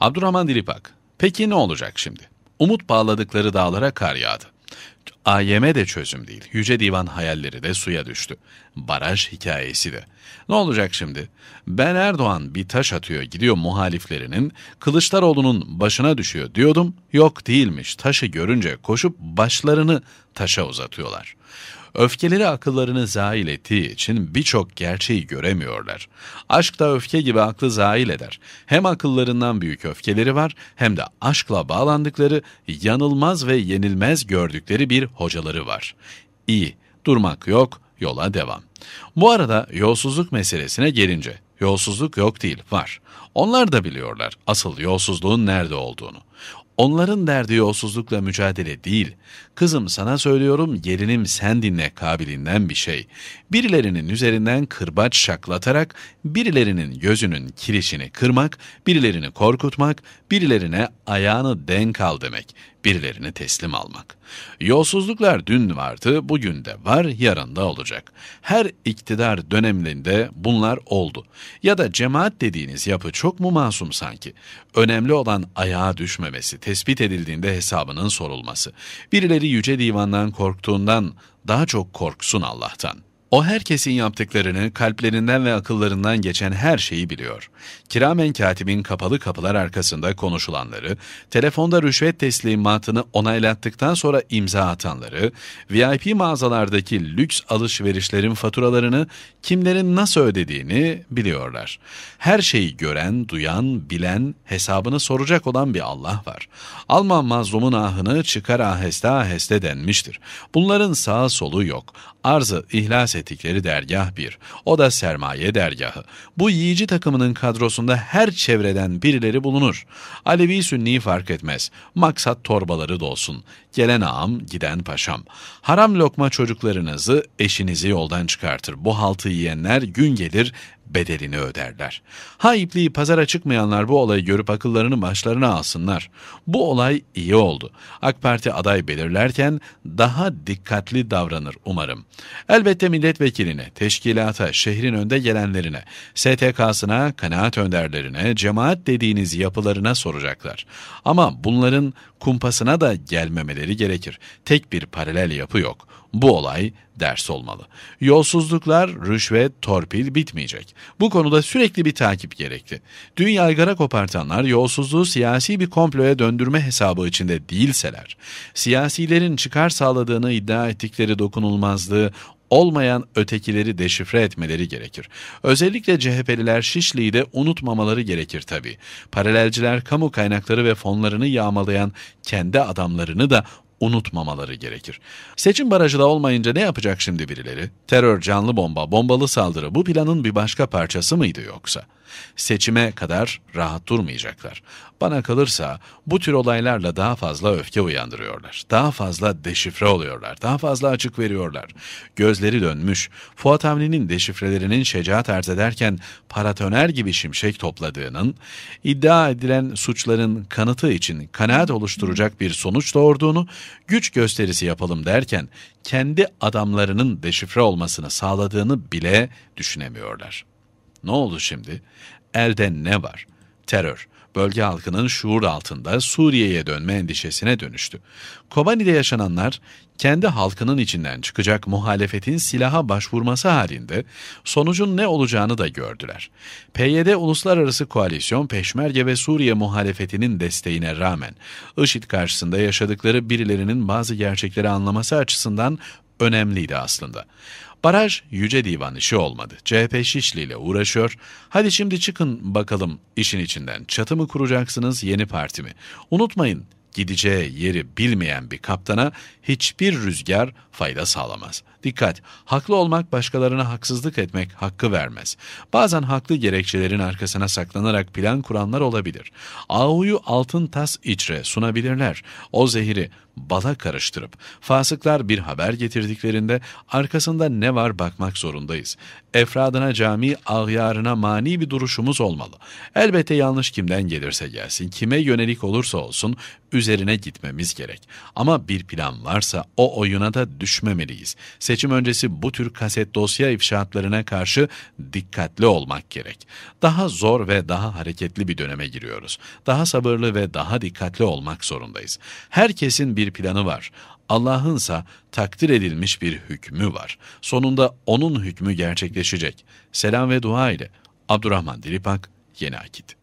Abdurrahman Dilipak, peki ne olacak şimdi? Umut bağladıkları dağlara kar yağdı. AYM de çözüm değil. Yüce Divan hayalleri de suya düştü. Baraj hikayesi de. Ne olacak şimdi? Ben Erdoğan bir taş atıyor gidiyor muhaliflerinin, Kılıçdaroğlu'nun başına düşüyor diyordum. Yok değilmiş. Taşı görünce koşup başlarını taşa uzatıyorlar. Öfkeleri akıllarını zail ettiği için birçok gerçeği göremiyorlar. Aşk da öfke gibi aklı zail eder. Hem akıllarından büyük öfkeleri var hem de aşkla bağlandıkları, yanılmaz ve yenilmez gördükleri bir hocaları var. İyi, durmak yok, yola devam. Bu arada yolsuzluk meselesine gelince, yolsuzluk yok değil, var. Onlar da biliyorlar asıl yolsuzluğun nerede olduğunu. Onların derdi yolsuzlukla mücadele değil. Kızım sana söylüyorum gelinim sen dinle kabilinden bir şey. Birilerinin üzerinden kırbaç şaklatarak, birilerinin gözünün kirişini kırmak, birilerini korkutmak, birilerine ayağını denk al demek birilerini teslim almak. Yolsuzluklar dün vardı, bugün de var, yarın da olacak. Her iktidar döneminde bunlar oldu. Ya da cemaat dediğiniz yapı çok mu masum sanki? Önemli olan ayağa düşmemesi, tespit edildiğinde hesabının sorulması. Birileri yüce divandan korktuğundan daha çok korksun Allah'tan. O herkesin yaptıklarını, kalplerinden ve akıllarından geçen her şeyi biliyor. Kiramen katibin kapalı kapılar arkasında konuşulanları, telefonda rüşvet teslimatını onaylattıktan sonra imza atanları, VIP mağazalardaki lüks alışverişlerin faturalarını kimlerin nasıl ödediğini biliyorlar. Her şeyi gören, duyan, bilen, hesabını soracak olan bir Allah var. Alman mazlumun ahını çıkar aheste aheste denmiştir. Bunların sağ solu yok. Arzı ihlas bahsettikleri dergah bir. O da sermaye dergahı. Bu yiyici takımının kadrosunda her çevreden birileri bulunur. Alevi Sünni fark etmez. Maksat torbaları dolsun. Gelen ağam, giden paşam. Haram lokma çocuklarınızı, eşinizi yoldan çıkartır. Bu haltı yiyenler gün gelir bedelini öderler. Ha ipliği pazara çıkmayanlar bu olayı görüp akıllarını başlarına alsınlar. Bu olay iyi oldu. AK Parti aday belirlerken daha dikkatli davranır umarım. Elbette milletvekiline, teşkilata, şehrin önde gelenlerine, STK'sına, kanaat önderlerine, cemaat dediğiniz yapılarına soracaklar. Ama bunların kumpasına da gelmemeleri gerekir. Tek bir paralel yapı yok. Bu olay ders olmalı. Yolsuzluklar, rüşvet, torpil bitmeyecek. Bu konuda sürekli bir takip gerekli. Dün yaygara kopartanlar yolsuzluğu siyasi bir komploya döndürme hesabı içinde değilseler, siyasilerin çıkar sağladığını iddia ettikleri dokunulmazlığı olmayan ötekileri deşifre etmeleri gerekir. Özellikle CHP'liler Şişli'yi de unutmamaları gerekir tabii. Paralelciler kamu kaynakları ve fonlarını yağmalayan kendi adamlarını da unutmamaları gerekir. Seçim barajı da olmayınca ne yapacak şimdi birileri? Terör, canlı bomba, bombalı saldırı bu planın bir başka parçası mıydı yoksa? Seçime kadar rahat durmayacaklar. Bana kalırsa bu tür olaylarla daha fazla öfke uyandırıyorlar. Daha fazla deşifre oluyorlar. Daha fazla açık veriyorlar. Gözleri dönmüş. Fuat Hamlin'in deşifrelerinin şecaat arz ederken paratoner gibi şimşek topladığının, iddia edilen suçların kanıtı için kanaat oluşturacak bir sonuç doğurduğunu, güç gösterisi yapalım derken kendi adamlarının deşifre olmasını sağladığını bile düşünemiyorlar. Ne oldu şimdi? Elde ne var? Terör bölge halkının şuur altında Suriye'ye dönme endişesine dönüştü. Kobani'de yaşananlar kendi halkının içinden çıkacak muhalefetin silaha başvurması halinde sonucun ne olacağını da gördüler. PYD Uluslararası Koalisyon Peşmerge ve Suriye muhalefetinin desteğine rağmen IŞİD karşısında yaşadıkları birilerinin bazı gerçekleri anlaması açısından önemliydi aslında. Baraj Yüce Divan işi olmadı. CHP Şişli ile uğraşıyor. Hadi şimdi çıkın bakalım işin içinden. Çatı mı kuracaksınız yeni parti mi? Unutmayın gideceği yeri bilmeyen bir kaptana hiçbir rüzgar fayda sağlamaz. Dikkat! Haklı olmak başkalarına haksızlık etmek hakkı vermez. Bazen haklı gerekçelerin arkasına saklanarak plan kuranlar olabilir. Ahuyu altın tas içre sunabilirler. O zehiri bala karıştırıp fasıklar bir haber getirdiklerinde arkasında ne var bakmak zorundayız. Efradına cami, ağyarına mani bir duruşumuz olmalı. Elbette yanlış kimden gelirse gelsin, kime yönelik olursa olsun üzerine gitmemiz gerek. Ama bir plan varsa o oyuna da düşmemeliyiz. Seçim öncesi bu tür kaset dosya ifşaatlarına karşı dikkatli olmak gerek. Daha zor ve daha hareketli bir döneme giriyoruz. Daha sabırlı ve daha dikkatli olmak zorundayız. Herkesin bir bir planı var. Allah'ınsa takdir edilmiş bir hükmü var. Sonunda onun hükmü gerçekleşecek. Selam ve dua ile Abdurrahman Dilipak, Yeni Akit.